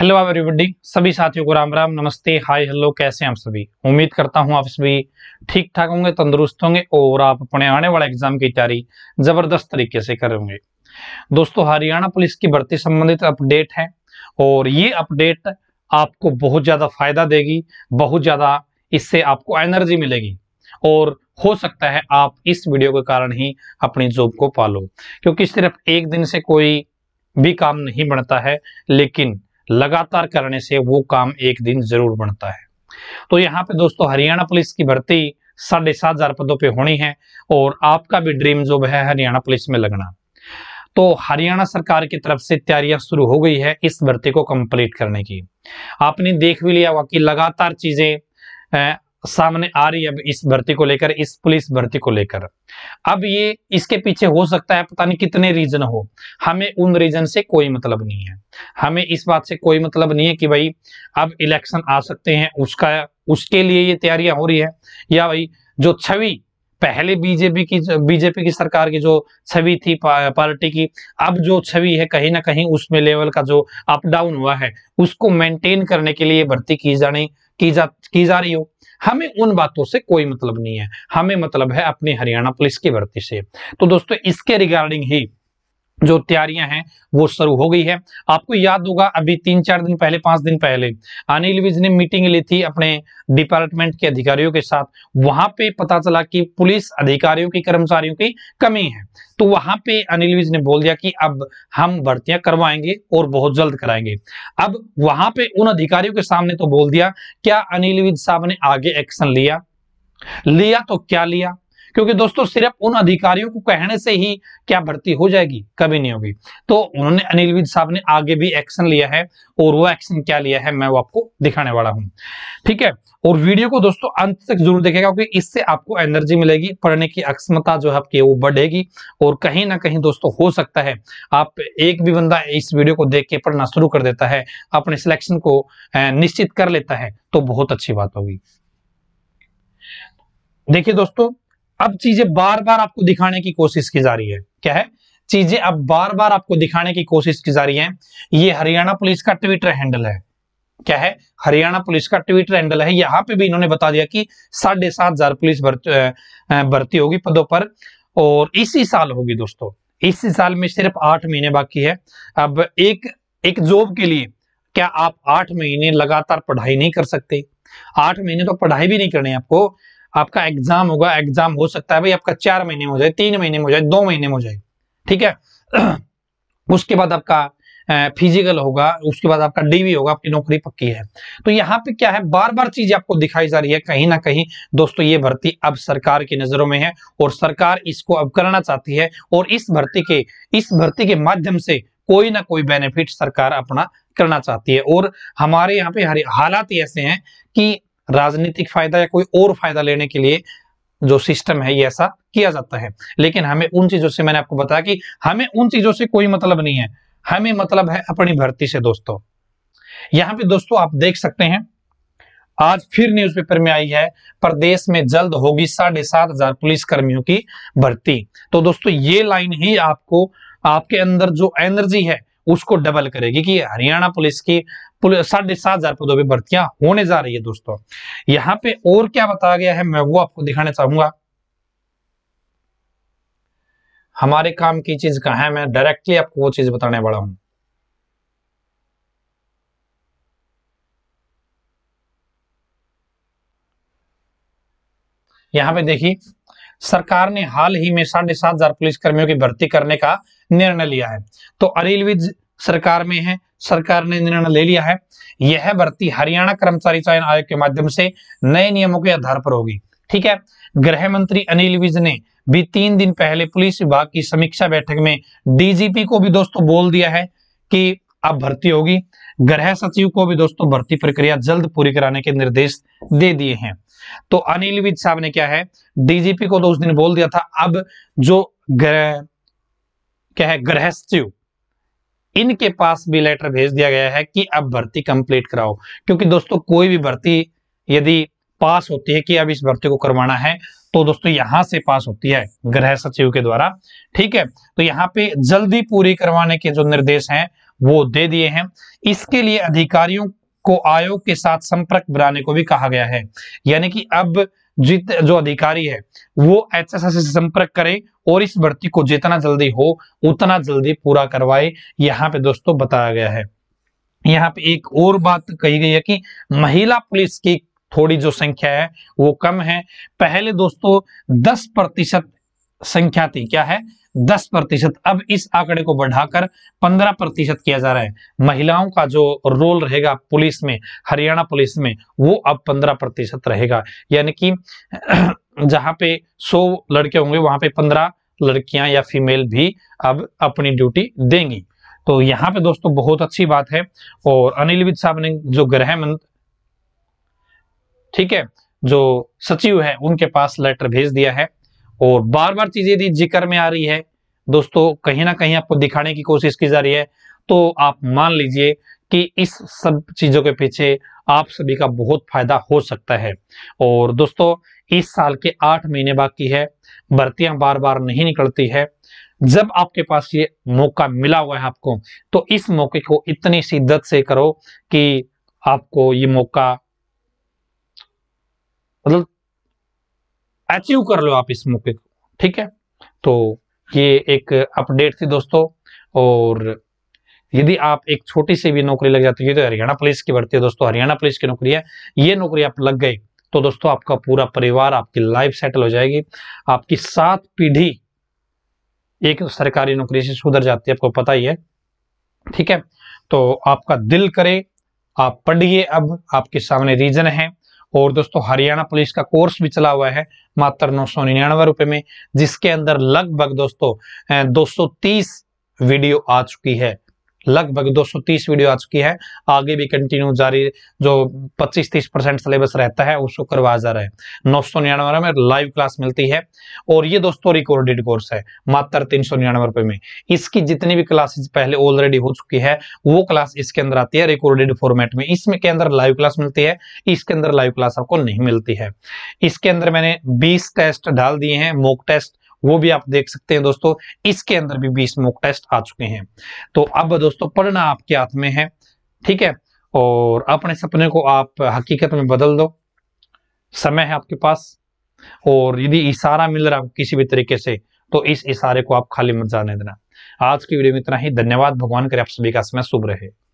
hello everybody सभी साथियों को राम राम नमस्ते हाय हेलो कैसे हैं आप सभी उम्मीद करता हूं आप सभी ठीक ठाक होंगे तंदुरुस्त होंगे और आप अपने आने वाले एग्जाम की तैयारी जबरदस्त तरीके से कर होंगे दोस्तों हरियाणा पुलिस की भर्ती संबंधित अपडेट है और ये अपडेट आपको बहुत ज़्यादा फायदा देगी बहुत ज़्यादा इससे आपको एनर्जी मिलेगी और हो सकता है आप इस वीडियो के कारण ही अपनी जॉब को पालो क्योंकि सिर्फ एक दिन से कोई भी काम नहीं बनता है लेकिन लगातार करने से वो काम एक दिन जरूर बनता है तो यहाँ पे दोस्तों हरियाणा पुलिस की भर्ती साढ़े सात हजार पदों पे होनी है और आपका भी ड्रीम जॉब है हरियाणा पुलिस में लगना तो हरियाणा सरकार की तरफ से तैयारियां शुरू हो गई है इस भर्ती को कंप्लीट करने की आपने देख भी लिया होगा कि लगातार चीजें सामने आ रही है अब इस भर्ती को लेकर इस पुलिस भर्ती को लेकर अब ये इसके पीछे हो सकता है पता नहीं कितने रीजन हो हमें उन रीजन से कोई मतलब नहीं है हमें इस बात से कोई मतलब नहीं है कि भाई अब इलेक्शन आ सकते हैं उसका उसके लिए ये तैयारियां हो रही है या भाई जो छवि पहले बीजेपी की बीजेपी की सरकार की जो छवि थी पा, पार्टी की अब जो छवि है कहीं ना कहीं उसमें लेवल का जो अप डाउन हुआ है उसको मेंटेन करने के लिए भर्ती की जाने की जा की जा रही हो हमें उन बातों से कोई मतलब नहीं है हमें मतलब है अपनी हरियाणा पुलिस की भर्ती से तो दोस्तों इसके रिगार्डिंग ही जो तैयारियां हैं वो शुरू हो गई है आपको याद होगा अभी तीन चार दिन पहले पांच दिन पहले अनिल विज ने मीटिंग ली थी अपने डिपार्टमेंट के अधिकारियों के साथ वहां पे पता चला कि पुलिस अधिकारियों की कर्मचारियों की कमी है तो वहां पे अनिल विज ने बोल दिया कि अब हम भर्तियां करवाएंगे और बहुत जल्द कराएंगे अब वहां पे उन अधिकारियों के सामने तो बोल दिया क्या अनिल विज साहब ने आगे एक्शन लिया लिया तो क्या लिया क्योंकि दोस्तों सिर्फ उन अधिकारियों को कहने से ही क्या भर्ती हो जाएगी कभी नहीं होगी तो उन्होंने अनिल विज साहब ने आगे भी एक्शन लिया है और वो एक्शन क्या लिया है मैं वो आपको दिखाने वाला हूँ ठीक है और वीडियो को दोस्तों अंत तक जरूर देखेगा क्योंकि इससे आपको एनर्जी मिलेगी पढ़ने की अक्षमता जो है आपकी वो बढ़ेगी और कहीं ना कहीं दोस्तों हो सकता है आप एक भी बंदा इस वीडियो को देख के पढ़ना शुरू कर देता है अपने सिलेक्शन को निश्चित कर लेता है तो बहुत अच्छी बात होगी देखिए दोस्तों अब चीजें बार बार आपको दिखाने की कोशिश की जा रही है क्या है चीजें अब बार बार आपको दिखाने की कोशिश की जा रही है ये हरियाणा पुलिस का ट्विटर हैंडल है क्या है हरियाणा पुलिस का ट्विटर हैंडल है यहाँ पे भी इन्होंने बता दिया कि साढ़े सात हजार पुलिस भर्ती होगी पदों पर और इसी साल होगी दोस्तों इसी साल में सिर्फ आठ महीने बाकी है अब एक एक जॉब के लिए क्या आप आठ महीने लगातार पढ़ाई नहीं कर सकते आठ महीने तो पढ़ाई भी नहीं करनी आपको आपका एग्जाम होगा एग्जाम हो सकता है भाई आपका चार महीने में हो जाए तीन महीने में हो जाए दो महीने में हो जाए ठीक है उसके बाद आपका फिजिकल होगा उसके बाद आपका डीवी होगा आपकी नौकरी पक्की है तो यहाँ पे क्या है बार बार चीज आपको दिखाई जा रही है कहीं ना कहीं दोस्तों ये भर्ती अब सरकार की नजरों में है और सरकार इसको अब करना चाहती है और इस भर्ती के इस भर्ती के माध्यम से कोई ना कोई बेनिफिट सरकार अपना करना चाहती है और हमारे यहाँ पे हालात ऐसे हैं कि राजनीतिक फायदा या कोई और फायदा लेने के लिए जो सिस्टम है ये ऐसा किया जाता है लेकिन हमें उन चीजों से मैंने आपको बताया कि हमें उन चीजों से कोई मतलब नहीं है हमें मतलब है अपनी भर्ती से दोस्तों यहां पे दोस्तों आप देख सकते हैं आज फिर न्यूज़पेपर में आई है प्रदेश में जल्द होगी साढ़े सात हजार पुलिस कर्मियों की भर्ती तो दोस्तों ये लाइन ही आपको आपके अंदर जो एनर्जी है उसको डबल करेगी कि हरियाणा पुलिस की साढ़े सात हजार पदों पर भर्तियां होने जा रही है दोस्तों यहां पे और क्या बताया गया है मैं वो आपको दिखाना चाहूंगा हमारे काम की चीज कहा है मैं डायरेक्टली आपको वो चीज बताने वाला हूं यहां पे देखिए सरकार ने हाल ही में साढ़े सात हजार पुलिस कर्मियों की भर्ती करने का निर्णय लिया है तो अनिल सरकार में है सरकार ने निर्णय ले लिया है यह भर्ती हरियाणा कर्मचारी चयन आयोग के माध्यम से नए नियमों के आधार पर होगी ठीक है गृह मंत्री अनिल विज ने भी तीन दिन पहले पुलिस विभाग की समीक्षा बैठक में डीजीपी को भी दोस्तों बोल दिया है कि अब भर्ती होगी गृह सचिव को भी दोस्तों भर्ती प्रक्रिया जल्द पूरी कराने के निर्देश दे दिए हैं तो अनिल विज साहब ने क्या है डीजीपी को तो उस दिन बोल दिया था अब जो ग्रह क्या है गृह सचिव इनके पास भी लेटर भेज दिया गया है कि अब भर्ती कंप्लीट कराओ क्योंकि दोस्तों कोई भी भर्ती यदि पास होती है कि अब इस भर्ती को करवाना है तो दोस्तों यहां से पास होती है गृह सचिव के द्वारा ठीक है तो यहाँ पे जल्दी पूरी करवाने के जो निर्देश हैं वो दे दिए हैं इसके लिए अधिकारियों को आयोग के साथ संपर्क बनाने को भी कहा गया है यानी कि अब जित जो अधिकारी है वो एच एस से संपर्क करे और इस भर्ती को जितना जल्दी हो उतना जल्दी पूरा करवाए यहाँ पे दोस्तों बताया गया है यहाँ पे एक और बात कही गई है कि महिला पुलिस की थोड़ी जो संख्या है वो कम है पहले दोस्तों 10 प्रतिशत संख्या थी क्या है दस प्रतिशत अब इस आंकड़े को बढ़ाकर पंद्रह प्रतिशत किया जा रहा है महिलाओं का जो रोल रहेगा पुलिस में हरियाणा पुलिस में वो अब पंद्रह प्रतिशत रहेगा यानी कि जहां पे सौ लड़के होंगे वहां पे पंद्रह लड़कियां या फीमेल भी अब अपनी ड्यूटी देंगी तो यहाँ पे दोस्तों बहुत अच्छी बात है और अनिल विद साहब ने जो गृह ठीक है जो सचिव है उनके पास लेटर भेज दिया है और बार बार चीजें यदि जिक्र में आ रही है दोस्तों कहीं ना कहीं आपको दिखाने की कोशिश की जा रही है तो आप मान लीजिए कि इस सब चीज़ों के पीछे आप सभी का बहुत फायदा हो सकता है और दोस्तों इस साल के आठ महीने बाकी है भर्तियां बार बार नहीं निकलती है जब आपके पास ये मौका मिला हुआ है आपको तो इस मौके को इतनी शिद्दत से करो कि आपको ये मौका मतलब अचीव कर लो आप इस मौके को ठीक है तो ये एक अपडेट थी दोस्तों और यदि आप एक छोटी सी भी नौकरी लग जाती है तो हरियाणा पुलिस की भर्ती है दोस्तों हरियाणा पुलिस की नौकरी है ये नौकरी आप लग गई तो दोस्तों आपका पूरा परिवार आपकी लाइफ सेटल हो जाएगी आपकी सात पीढ़ी एक सरकारी नौकरी से सुधर जाती है आपको पता ही है ठीक है तो आपका दिल करे आप पढ़िए अब आपके सामने रीजन है और दोस्तों हरियाणा पुलिस का कोर्स भी चला हुआ है मात्र नौ सौ निन्यानवे रुपए में जिसके अंदर लगभग दोस्तों दो वीडियो आ चुकी है लगभग 230 वीडियो आ चुकी है आगे भी कंटिन्यू जारी जो 25-30 परसेंट सिलेबस रहता है उसको करवाया जा रहा है नौ सौ निन्यानवे में लाइव क्लास मिलती है और ये दोस्तों रिकॉर्डेड कोर्स है मात्र तीन सौ निन्यानवे रुपए में इसकी जितनी भी क्लासेज पहले ऑलरेडी हो चुकी है वो क्लास इसके अंदर आती है रिकॉर्डेड फॉर्मेट में इसमें के अंदर लाइव क्लास मिलती है इसके अंदर लाइव क्लास आपको नहीं मिलती है इसके अंदर मैंने बीस टेस्ट डाल दिए हैं मोक टेस्ट वो भी आप देख सकते हैं दोस्तों इसके अंदर भी बीस मोक टेस्ट आ चुके हैं तो अब दोस्तों पढ़ना आपके हाथ में है ठीक है और अपने सपने को आप हकीकत में बदल दो समय है आपके पास और यदि इशारा मिल रहा है किसी भी तरीके से तो इस इशारे को आप खाली मत जाने देना आज की वीडियो में इतना ही धन्यवाद भगवान करे आप सभी का समय शुभ रहे